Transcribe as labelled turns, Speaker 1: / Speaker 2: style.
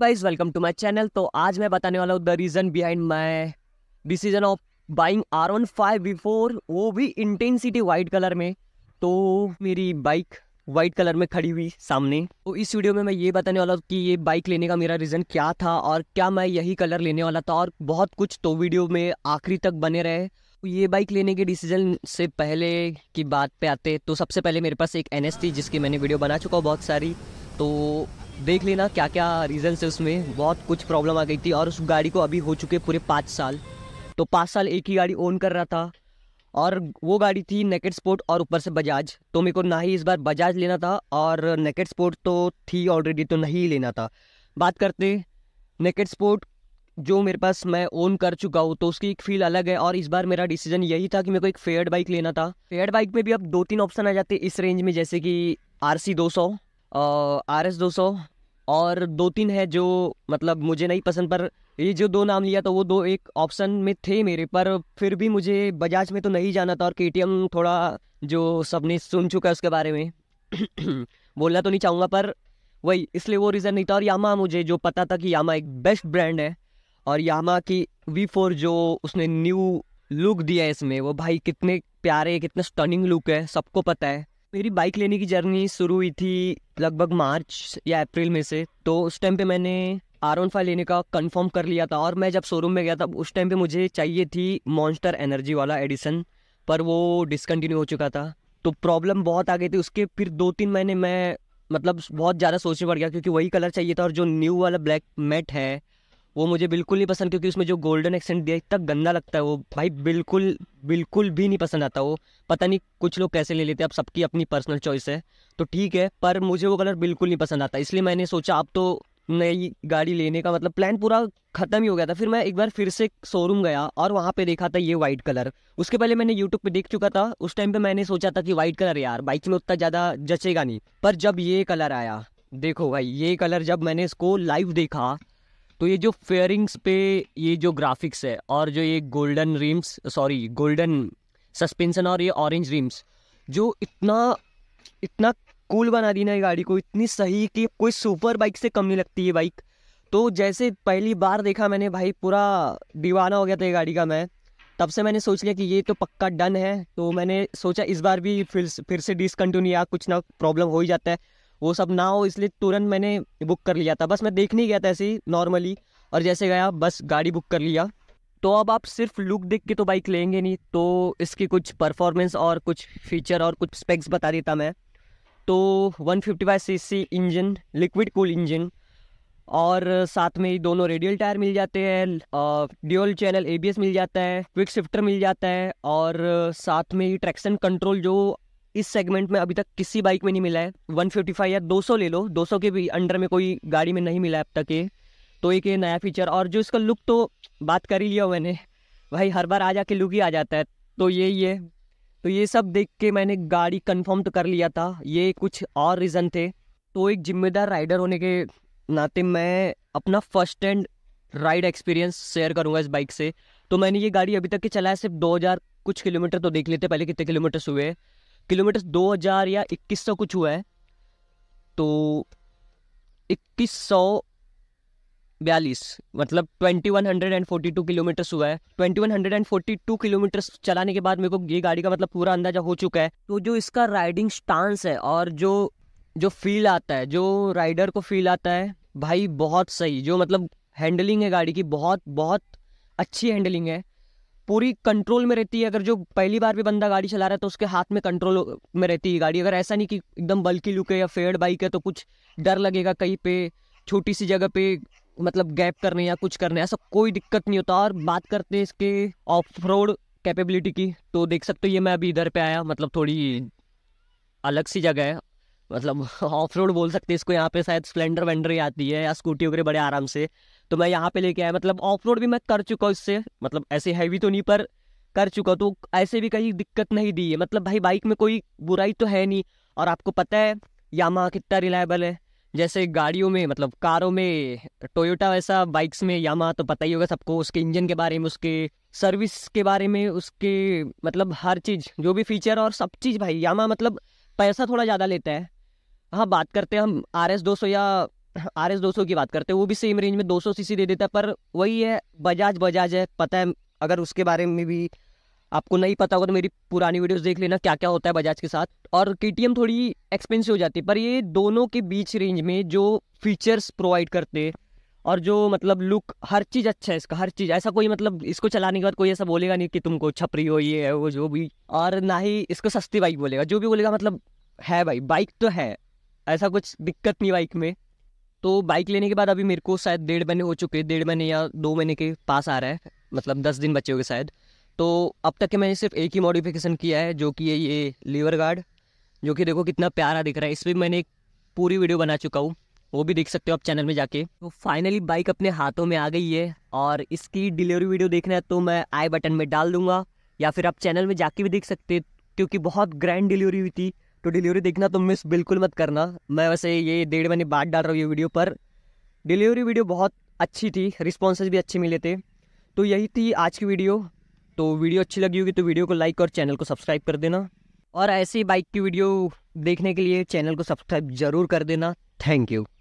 Speaker 1: guys welcome to my channel तो आज मैं बताने वाला हूँ the reason behind my decision of buying R one five before वो भी इंटेंसिटी वाइट कलर में तो मेरी बाइक वाइट कलर में खड़ी हुई सामने तो इस वीडियो में मैं ये बताने वाला हूँ कि ये बाइक लेने का मेरा रीज़न क्या था और क्या मैं यही कलर लेने वाला था और बहुत कुछ तो वीडियो में आखिरी तक बने रहे तो ये बाइक लेने के डिसीजन से पहले की बात पे आते तो सबसे पहले मेरे पास एक एन थी जिसकी मैंने वीडियो बना चुका हूँ बहुत सारी तो देख लेना क्या क्या रीज़न्स है उसमें बहुत कुछ प्रॉब्लम आ गई थी और उस गाड़ी को अभी हो चुके पूरे पाँच साल तो पाँच साल एक ही गाड़ी ओन कर रहा था और वो गाड़ी थी नेकेट स्पोर्ट और ऊपर से बजाज तो मेरे को ना ही इस बार बजाज लेना था और नेकेट स्पोर्ट तो थी ऑलरेडी तो नहीं लेना था बात करते नेकेट स्पोर्ट जो मेरे पास मैं ओन कर चुका हूँ तो उसकी एक फील अलग है और इस बार मेरा डिसीजन यही था कि मेरे को एक फेयर बाइक लेना था फेयर बाइक में भी अब दो तीन ऑप्शन आ जाते इस रेंज में जैसे कि आर सी दो सौ आर एस दो सौ और दो तीन है जो मतलब मुझे नहीं पसंद पर ये जो दो नाम लिया तो वो दो एक ऑप्शन में थे मेरे पर फिर भी मुझे बजाज में तो नहीं जाना था और के थोड़ा जो सबने सुन चुका है उसके बारे में बोलना तो नहीं चाहूँगा पर वही इसलिए वो रीज़न नहीं था और यामा मुझे जो पता था कि यामा एक बेस्ट ब्रांड है और यामा की वी फोर जो उसने न्यू लुक दिया है इसमें वो भाई कितने प्यारे कितने स्टनिंग लुक है सबको पता है मेरी बाइक लेने की जर्नी शुरू हुई थी लगभग मार्च या अप्रैल में से तो उस टाइम पे मैंने आर वन फाइव लेने का कंफर्म कर लिया था और मैं जब शोरूम में गया था उस टाइम पे मुझे चाहिए थी मॉन्स्टर एनर्जी वाला एडिसन पर वो डिसकंटिन्यू हो चुका था तो प्रॉब्लम बहुत आ गई थी उसके फिर दो तीन महीने मैं मतलब बहुत ज़्यादा सोचने पड़ गया क्योंकि वही कलर चाहिए था और जो न्यू वाला ब्लैक मेट है वो मुझे बिल्कुल नहीं पसंद क्योंकि उसमें जो गोल्डन एक्सेंट दिया इतना गंदा लगता है वो भाई बिल्कुल बिल्कुल भी नहीं पसंद आता वो पता नहीं कुछ लोग कैसे ले लेते हैं अब सबकी अपनी पर्सनल चॉइस है तो ठीक है पर मुझे वो कलर बिल्कुल नहीं पसंद आता इसलिए मैंने सोचा अब तो नई गाड़ी लेने का मतलब प्लान पूरा ख़त्म ही हो गया था फिर मैं एक बार फिर से शोरूम गया और वहाँ पे देखा था ये वाइट कलर उसके पहले मैंने यूट्यूब पे देख चुका था उस टाइम पे मैंने सोचा था कि वाइट कलर यार बाइक में उतना ज़्यादा जचेगा नहीं पर जब ये कलर आया देखो भाई ये कलर जब मैंने इसको लाइव देखा तो ये जो फेयरिंग्स पे ये जो ग्राफिक्स है और जो ये golden rims sorry golden suspension और ये ऑरेंज रिम्स जो इतना इतना कूल बना दी ना ये गाड़ी को इतनी सही कि कोई सुपर बाइक से कम नहीं लगती ये बाइक तो जैसे पहली बार देखा मैंने भाई पूरा दीवाना हो गया था ये गाड़ी का मैं तब से मैंने सोच लिया कि ये तो पक्का डन है तो मैंने सोचा इस बार भी फिर फिर से डिसकंटिन्यू या कुछ ना प्रॉब्लम हो ही जाता है वो सब ना हो इसलिए तुरंत मैंने बुक कर लिया था बस मैं देखने नहीं गया था ऐसे ही नॉर्मली और जैसे गया बस गाड़ी बुक कर लिया तो अब आप सिर्फ लुक देख के तो बाइक लेंगे नहीं तो इसकी कुछ परफॉर्मेंस और कुछ फीचर और कुछ स्पेक्स बता देता मैं तो 155 fifty C engine liquid cool engine और साथ में ही दोनों रेडियल टायर मिल जाते हैं ड्यूअल चैनल एबीएस मिल जाता है क्विक शिफ्टर मिल जाता है और साथ में ही ट्रैक्शन कंट्रोल जो इस सेगमेंट में अभी तक किसी बाइक में नहीं मिला है 155 या 200 ले लो 200 के भी अंडर में कोई गाड़ी में नहीं मिला है अब तक ये तो एक ये नया फीचर और जो इसका लुक तो बात कर ही लिया मैंने भाई हर बार आ जा के लुक ही आ जाता है तो ये ये तो ये सब देख के मैंने गाड़ी कन्फर्म तो कर लिया था ये कुछ और रीज़न थे तो एक जिम्मेदार राइडर होने के नाते मैं अपना first hand ride experience share करूँगा इस बाइक से तो मैंने ये गाड़ी अभी तक के चलाया सिर्फ 2000 कुछ किलोमीटर तो देख लेते पहले कितने किलोमीटर्स हुए किलोमीटर दो हज़ार या इक्कीस सौ कुछ हुआ है तो इक्कीस सौ बयालीस मतलब twenty one hundred and forty two kilometres हुआ है twenty one hundred and forty two kilometres चलाने के बाद मेरे को ये गाड़ी का मतलब पूरा अंदाजा हो चुका है तो जो इसका राइडिंग स्टांस है और जो जो फील आता है जो राइडर को फील आता है भाई बहुत सही जो मतलब हैंडलिंग है गाड़ी की बहुत बहुत अच्छी हैंडलिंग है पूरी कंट्रोल में रहती है अगर जो पहली बार भी बंदा गाड़ी चला रहा है तो उसके हाथ में कंट्रोल में रहती है गाड़ी अगर ऐसा नहीं कि एकदम बल्कि लुक है या फेड बाइक है तो कुछ डर लगेगा कहीं पे छोटी सी जगह पे मतलब गैप करने या कुछ करने ऐसा कोई दिक्कत नहीं होता और बात करते हैं इसके ऑफ रोड कैपेबिलिटी की तो देख सकते हो ये मैं अभी इधर पे आया मतलब थोड़ी अलग सी जगह है मतलब ऑफ रोड बोल सकते हैं इसको यहाँ पे शायद स्प्लेंडर वेंडर ही आती है या स्कूटी वगैरह बड़े आराम से तो मैं यहाँ पे लेके आया मतलब ऑफ रोड भी मैं कर चुका हूँ इससे मतलब ऐसे हैवी तो नहीं पर कर चुका तो ऐसे भी कहीं दिक्कत नहीं दी है मतलब भाई बाइक में कोई बुराई तो है नहीं और आपको पता है यामा कितना रिलायबल है जैसे गाड़ियों में मतलब कारों में टोयोटा वैसा बाइक्स में यामा तो पता ही होगा सबको उसके इंजन के बारे में उसके सर्विस के बारे में उसके मतलब हर चीज़ जो भी फीचर और सब चीज़ भाई यामा मतलब पैसा थोड़ा ज़्यादा लेता है हाँ बात करते हैं हम आर एस दो सौ या आर एस दो सौ की बात करते हैं वो भी सेम रेंज में दो सौ सी दे देता है पर वही है बजाज बजाज है पता है अगर उसके बारे में भी आपको नहीं पता होगा तो मेरी पुरानी वीडियोस देख लेना क्या क्या होता है बजाज के साथ और के थोड़ी एक्सपेंसिव हो जाती है पर ये दोनों के बीच रेंज में जो फीचर्स प्रोवाइड करते और जो मतलब लुक हर चीज़ अच्छा है इसका हर चीज़ ऐसा कोई मतलब इसको चलाने के बाद कोई ऐसा बोलेगा नहीं कि तुमको छपरी हो ये है वो जो भी और ना ही इसको सस्ती बाइक बोलेगा जो भी बोलेगा मतलब है भाई बाइक तो है ऐसा कुछ दिक्कत नहीं बाइक में तो बाइक लेने के बाद अभी मेरे को शायद डेढ़ महीने हो चुके हैं डेढ़ महीने या दो महीने के पास आ रहा है मतलब दस दिन बचे होंगे शायद तो अब तक के मैंने सिर्फ एक ही मॉडिफिकेशन किया है जो कि है ये लीवर गार्ड जो कि देखो कितना प्यारा दिख रहा है इस पर मैंने एक पूरी वीडियो बना चुका हूँ वो भी देख सकते हो आप चैनल में जाके तो फाइनली बाइक अपने हाथों में आ गई है और इसकी डिलीवरी वीडियो देखना है तो मैं आई बटन में डाल दूंगा या फिर आप चैनल में जाके भी देख सकते क्योंकि बहुत ग्रैंड डिलीवरी हुई थी तो डिलीवरी देखना तुम मिस बिल्कुल मत करना मैं वैसे ये डेढ़ महीने बाद डाल रहा हूँ ये वीडियो पर डिलीवरी वीडियो बहुत अच्छी थी रिस्पॉन्सेज भी अच्छे मिले थे तो यही थी आज की वीडियो तो वीडियो अच्छी लगी होगी तो वीडियो को लाइक और चैनल को सब्सक्राइब कर देना और ऐसी बाइक की वीडियो देखने के लिए चैनल को सब्सक्राइब ज़रूर कर देना थैंक यू